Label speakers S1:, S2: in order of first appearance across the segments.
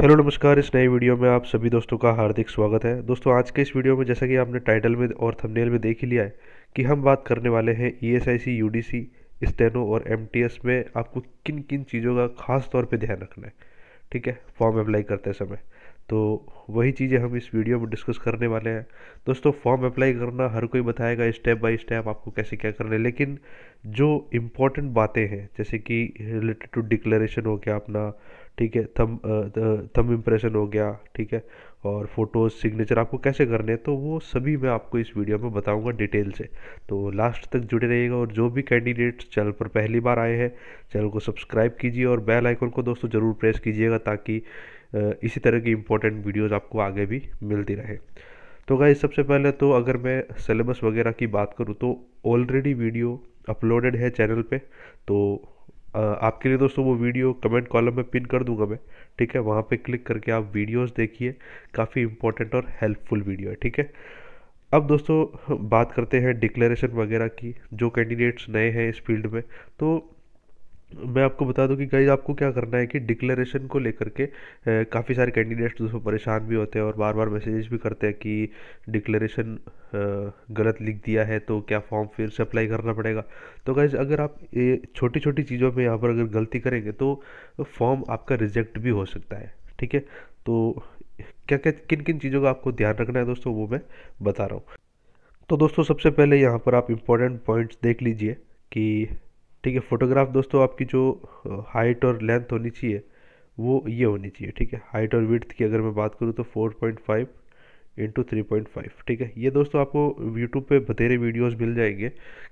S1: hello नमस्कार इस नए वीडियो में आप सभी दोस्तों का हार्दिक स्वागत है दोस्तों आज के इस वीडियो में जैसा कि आपने टाइटल में और थंबनेल में देख ही लिया है कि हम बात करने वाले हैं E S I C U D C steno और एम टी एस में आपको किन किन चीज़ों का खास तौर पे ध्यान रखना है ठीक है फॉर्म अप्लाई करते समय तो वही चीज़ें हम इस वीडियो में डिस्कस करने वाले हैं दोस्तों फॉर्म अप्लाई करना हर कोई बताएगा स्टेप बाय स्टेप आपको कैसे क्या करना है लेकिन जो इम्पोर्टेंट बातें हैं जैसे कि रिलेटेड टू डिक्लेरेशन हो गया अपना ठीक है थम थम इम्प्रेशन हो गया ठीक है और फ़ोटोज़ सिग्नेचर आपको कैसे करने हैं तो वो सभी मैं आपको इस वीडियो में बताऊंगा डिटेल से तो लास्ट तक जुड़े रहिएगा और जो भी कैंडिडेट्स चैनल पर पहली बार आए हैं चैनल को सब्सक्राइब कीजिए और बेल आइकन को दोस्तों ज़रूर प्रेस कीजिएगा ताकि इसी तरह की इंपॉर्टेंट वीडियोज़ आपको आगे भी मिलती रहे तो गाइज सबसे पहले तो अगर मैं सिलेबस वगैरह की बात करूँ तो ऑलरेडी वीडियो अपलोडेड है चैनल पे तो आपके लिए दोस्तों वो वीडियो कमेंट कॉलम में पिन कर दूंगा मैं ठीक है वहाँ पे क्लिक करके आप वीडियोस देखिए काफ़ी इंपॉर्टेंट और हेल्पफुल वीडियो है ठीक है अब दोस्तों बात करते हैं डिक्लेरेशन वगैरह की जो कैंडिडेट्स नए हैं इस फील्ड में तो मैं आपको बता दूं कि गाइज आपको क्या करना है कि डिक्लेरेशन को लेकर के काफ़ी सारे कैंडिडेट्स तो उसमें परेशान भी होते हैं और बार बार मैसेजेस भी करते हैं कि डिक्लेरेशन गलत लिख दिया है तो क्या फॉर्म फिर से अप्लाई करना पड़ेगा तो गाइज अगर आप ये छोटी छोटी चीज़ों में यहाँ पर अगर गलती करेंगे तो फॉर्म आपका रिजेक्ट भी हो सकता है ठीक है तो क्या क्या किन किन चीज़ों का आपको ध्यान रखना है दोस्तों वो मैं बता रहा हूँ तो दोस्तों सबसे पहले यहाँ पर आप इम्पोर्टेंट पॉइंट्स देख लीजिए कि ठीक है फोटोग्राफ दोस्तों आपकी जो हाइट और लेंथ होनी चाहिए वो ये होनी चाहिए ठीक है हाइट और विथ की अगर मैं बात करूँ तो four point five into three point five ठीक है ये दोस्तों आपको यूट्यूब पे बतेरे वीडियोस मिल जाएंगे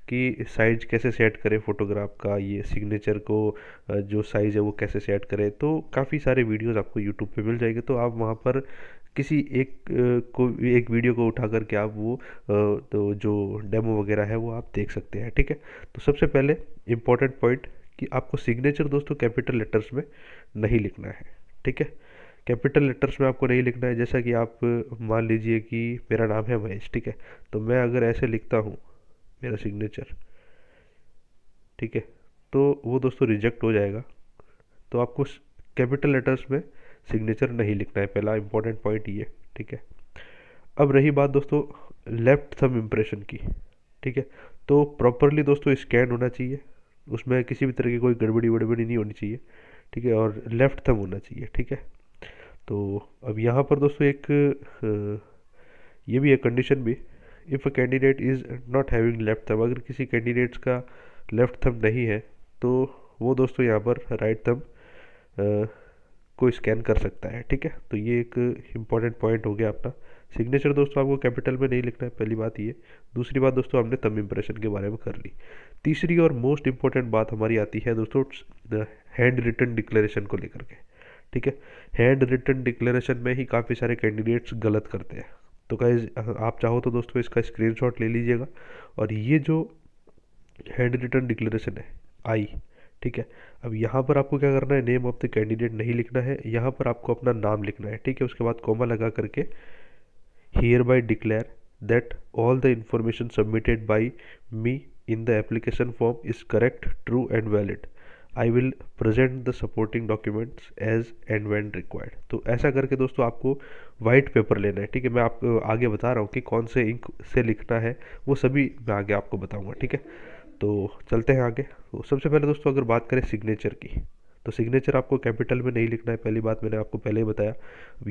S1: कि साइज कैसे सेट करें फोटोग्राफ का ये सिग्नेचर को जो साइज़ है वो कैसे सेट करें तो काफ़ी सारे वीडियोस आपको यूट्यूब पे मिल जाएंगे तो आप वहाँ पर किसी एक को एक वीडियो को उठा करके आप वो तो जो डेमो वगैरह है वो आप देख सकते हैं ठीक है तो सबसे पहले इम्पॉर्टेंट पॉइंट कि आपको सिग्नेचर दोस्तों कैपिटल लेटर्स में नहीं लिखना है ठीक है कैपिटल लेटर्स में आपको नहीं लिखना है जैसा कि आप मान लीजिए कि मेरा नाम है महेश ठीक है तो मैं अगर ऐसे लिखता हूँ मेरा सिग्नेचर ठीक है तो वो दोस्तों रिजेक्ट हो जाएगा तो आपको कैपिटल लेटर्स में सिग्नेचर नहीं लिखना है पहला इंपॉर्टेंट पॉइंट ये ठीक है अब रही बात दोस्तों लेफ़्ट थम इम्प्रेशन की ठीक है तो प्रॉपरली दोस्तों स्कैन होना चाहिए उसमें किसी भी तरह की कोई गड़बड़ी वड़बड़ी नहीं होनी चाहिए ठीक है और लेफ़्ट थम होना चाहिए ठीक है तो अब यहाँ पर दोस्तों एक ये भी है कंडीशन भी if a candidate is not having left thumb अगर किसी कैंडिडेट्स का लेफ़्ट थम नहीं है तो वो दोस्तों यहाँ पर राइट थम को स्कैन कर सकता है ठीक है तो ये एक इम्पॉर्टेंट पॉइंट हो गया अपना सिग्नेचर दोस्तों आपको कैपिटल में नहीं लिखना है पहली बात ये दूसरी बात दोस्तों हमने तम इम्प्रेशन के बारे में कर ली तीसरी और मोस्ट इम्पॉर्टेंट बात हमारी आती है दोस्तों हैंड रिटर्न डिक्लेरेशन को लेकर के ठीक है हैंड रिटर्न डिक्लेरेशन में ही काफ़ी सारे कैंडिडेट्स गलत करते हैं तो गाइज आप चाहो तो दोस्तों इसका स्क्रीनशॉट ले लीजिएगा और ये जो हैंड रिटर्न डिक्लेरेशन है आई ठीक है अब यहाँ पर आपको क्या करना है नेम ऑफ़ द कैंडिडेट नहीं लिखना है यहाँ पर आपको अपना नाम लिखना है ठीक है उसके बाद कॉमा लगा करके hereby declare that all the information submitted by me in the application form is correct true and valid I will present the supporting documents as and when required तो ऐसा करके दोस्तों आपको वाइट पेपर लेना है ठीक है मैं आपको आगे बता रहा हूँ कि कौन से इंक से लिखना है वो सभी मैं आगे आपको बताऊँगा ठीक है तो चलते हैं आगे तो सबसे पहले दोस्तों अगर बात करें सिग्नेचर की तो सिग्नेचर आपको कैपिटल में नहीं लिखना है पहली बात मैंने आपको पहले ही बताया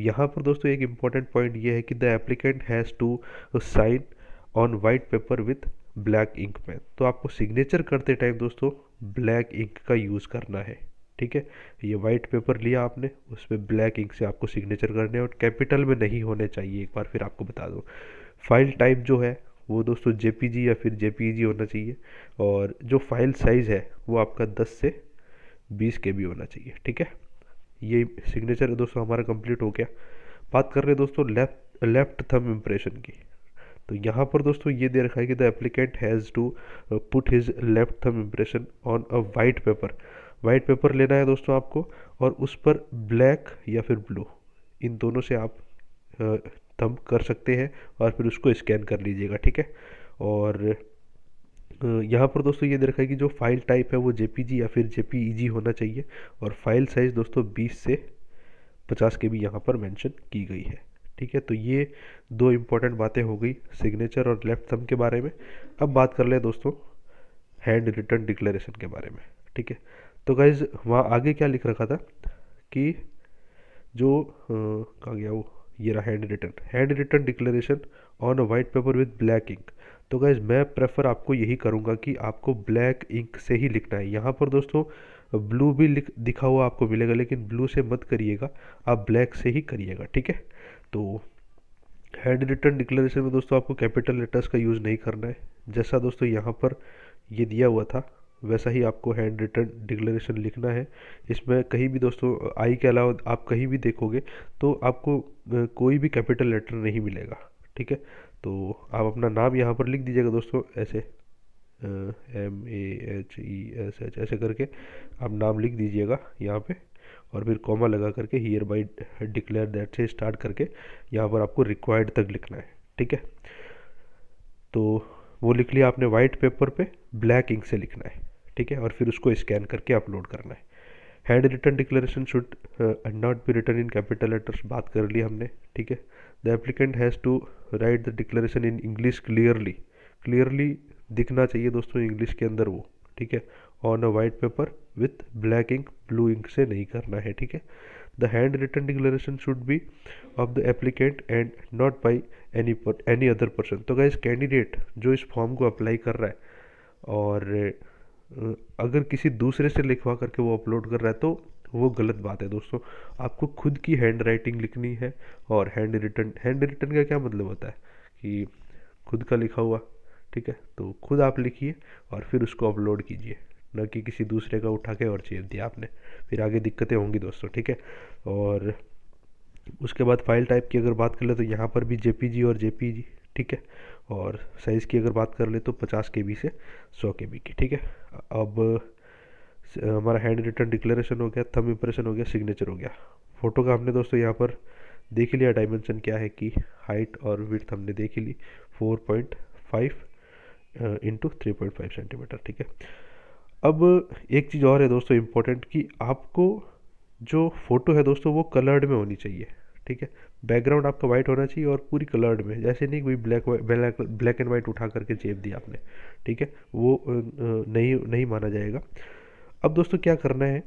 S1: यहाँ पर दोस्तों एक इम्पॉर्टेंट पॉइंट ये है कि the applicant has to sign on white paper with black ink pen तो आपको सिग्नेचर करते टाइम दोस्तों ब्लैक इंक का यूज़ करना है ठीक है ये वाइट पेपर लिया आपने उस पर ब्लैक इंक से आपको सिग्नेचर करने हैं और कैपिटल में नहीं होने चाहिए एक बार फिर आपको बता दूँ फाइल टाइप जो है वो दोस्तों जे या फिर जे होना चाहिए और जो फाइल साइज़ है वो आपका 10 से 20 के होना चाहिए ठीक है ये सिग्नेचर दोस्तों हमारा कंप्लीट हो गया बात कर रहे हैं दोस्तों लेफ्ट लेफ्ट थम इम्प्रेशन की तो यहाँ पर दोस्तों ये दे रखा है कि the applicant has to put his left thumb impression on a white paper white paper लेना है दोस्तों आपको और उस पर ब्लैक या फिर ब्लू इन दोनों से आप uh, थम कर सकते हैं और फिर उसको स्कैन कर लीजिएगा ठीक है और यहाँ पर दोस्तों ये देखा है कि जो फाइल टाइप है वो जे या फिर जे होना चाहिए और फाइल साइज़ दोस्तों बीस से पचास के भी यहाँ पर मैंशन की गई है ठीक है तो ये दो इम्पॉर्टेंट बातें हो गई सिग्नेचर और लेफ्ट थम के बारे में अब बात कर लें दोस्तों हैंड रिटर्न डिक्लेरेशन के बारे में ठीक है तो गाइज वहाँ आगे क्या लिख रखा था कि जो कहाँ गया वो ये रहा hand written hand written declaration on a white paper with black ink तो गाइज मैं प्रेफर आपको यही करूँगा कि आपको ब्लैक इंक से ही लिखना है यहाँ पर दोस्तों ब्लू भी लिख दिखा हुआ आपको मिलेगा लेकिन ब्लू से मत करिएगा आप ब्लैक से ही करिएगा ठीक है तो हैंड रिटन डिक्लेरेशन में दोस्तों आपको कैपिटल लेटर्स का यूज़ नहीं करना है जैसा दोस्तों यहाँ पर ये दिया हुआ था वैसा ही आपको हैंड रिटर्न डिक्लेरेशन लिखना है इसमें कहीं भी दोस्तों आई के अलावा आप कहीं भी देखोगे तो आपको कोई भी कैपिटल लेटर नहीं मिलेगा ठीक है तो आप अपना नाम यहाँ पर लिख दीजिएगा दोस्तों ऐसे M A H E S H ऐसे करके आप नाम लिख दीजिएगा यहाँ पे और फिर कॉमा लगा करके हियर बाई डिक्लेयर दैट से स्टार्ट करके यहाँ पर आपको रिक्वायर्ड तक लिखना है ठीक है तो वो लिख लिया आपने वाइट पेपर पे ब्लैक इंक से लिखना है ठीक है और फिर उसको स्कैन करके अपलोड करना है hand written declaration should not be written in capital letters बात कर ली हमने ठीक है the applicant has to write the declaration in English clearly clearly दिखना चाहिए दोस्तों इंग्लिश के अंदर वो ठीक है on a white paper with black ink blue ink से नहीं करना है ठीक है the hand written declaration should be of the applicant and not by any any other person तो गाइज कैंडिडेट जो इस फॉर्म को अप्लाई कर रहा है और अगर किसी दूसरे से लिखवा करके वो अपलोड कर रहा है तो वो गलत बात है दोस्तों आपको खुद की हैंड राइटिंग लिखनी है और हैंड रिटर्न हैंड रिटर्न का क्या मतलब होता है कि खुद का लिखा हुआ ठीक है तो खुद आप लिखिए और फिर उसको अपलोड कीजिए न कि किसी दूसरे का उठा के और चेप दिया आपने फिर आगे दिक्कतें होंगी दोस्तों ठीक है और उसके बाद फाइल टाइप की अगर बात कर ले तो यहाँ पर भी जे और जे ठीक है और साइज़ की अगर बात कर ले तो पचास के से सौ के की ठीक है अब हमारा हैंड रिटर्न डिक्लेरेशन हो गया थम इम्प्रेशन हो गया सिग्नेचर हो गया फ़ोटो का हमने दोस्तों यहाँ पर देख लिया डायमेंशन क्या है कि हाइट और विथ हमने देख ली four point five into three point five centimetre ठीक है अब एक चीज़ और है दोस्तों इम्पोर्टेंट कि आपको जो फ़ोटो है दोस्तों वो कलर्ड में होनी चाहिए ठीक है बैकग्राउंड आपका वाइट होना चाहिए और पूरी कलर्ड में जैसे नहीं कोई black black black and white उठा करके चेप दिया आपने ठीक है वो नहीं नहीं माना जाएगा अब दोस्तों क्या करना है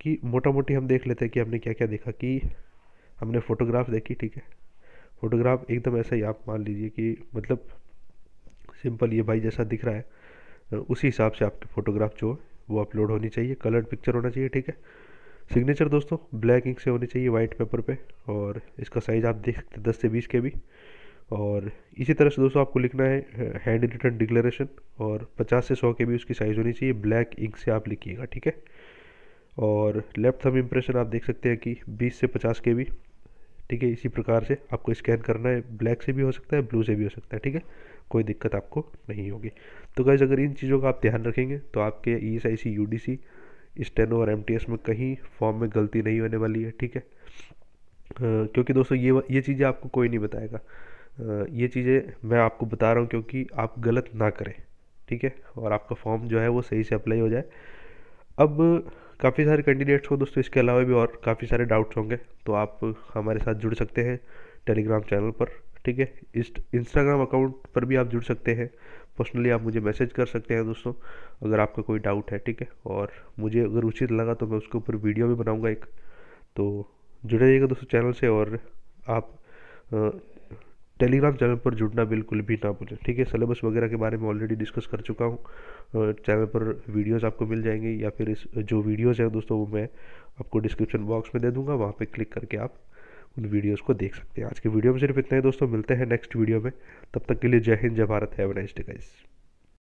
S1: कि मोटा मोटी हम देख लेते हैं कि हमने क्या क्या देखा कि हमने फ़ोटोग्राफ देखी ठीक है फ़ोटोग्राफ एकदम ऐसा ही आप मान लीजिए कि मतलब सिंपल ये भाई जैसा दिख रहा है उसी हिसाब से आपके फ़ोटोग्राफ जो है वो अपलोड होनी चाहिए कलर्ड पिक्चर होना चाहिए ठीक है सिग्नेचर दोस्तों ब्लैक इंक से होनी चाहिए वाइट पेपर पे और इसका साइज़ आप देख सकते दस से बीस के भी और इसी तरह से दोस्तों आपको लिखना है हैंड रिटर्न डिक्लेरेशन और पचास से सौ के भी उसकी साइज़ होनी चाहिए ब्लैक इंक से आप लिखिएगा ठीक है और लेफ्ट थम इम्प्रेशन आप देख सकते हैं कि बीस से पचास के भी ठीक है इसी प्रकार से आपको स्कैन करना है ब्लैक से भी हो सकता है ब्लू से भी हो सकता है ठीक है कोई दिक्कत आपको नहीं होगी तो गैस अगर इन चीज़ों का आप ध्यान रखेंगे तो आपके E S I C U D C steno और एम में कहीं फॉर्म में गलती नहीं होने वाली है ठीक है क्योंकि दोस्तों ये ये चीज़ें आपको कोई नहीं बताएगा ये चीज़ें मैं आपको बता रहा हूँ क्योंकि आप गलत ना करें ठीक है और आपका फॉर्म जो है वो सही से अप्लाई हो जाए अब काफ़ी सारे कैंडिडेट्स को दोस्तों इसके अलावा भी और काफ़ी सारे डाउट्स होंगे तो आप हमारे साथ जुड़ सकते हैं टेलीग्राम चैनल पर ठीक है इस इंस्टाग्राम अकाउंट पर भी आप जुड़ सकते हैं पर्सनली आप मुझे मैसेज कर सकते हैं दोस्तों अगर आपका कोई डाउट है ठीक है और मुझे अगर उचित लगा तो मैं उसके ऊपर वीडियो भी बनाऊंगा एक तो जुड़े रहिएगा दोस्तों चैनल से और आप टेलीग्राम चैनल पर जुड़ना बिल्कुल भी ना भूलें ठीक है सिलेबस वगैरह के बारे में ऑलरेडी डिस्कस कर चुका हूँ चैनल पर वीडियोस आपको मिल जाएंगे या फिर इस जो वीडियोस हैं दोस्तों वो मैं आपको डिस्क्रिप्शन बॉक्स में दे दूंगा वहाँ पे क्लिक करके आप उन वीडियोज़ को देख सकते हैं आज के वीडियो में सिर्फ इतना ही दोस्तों मिलते हैं नेक्स्ट वीडियो में तब तक के लिए जय हिंद जय Bharat have nice day guys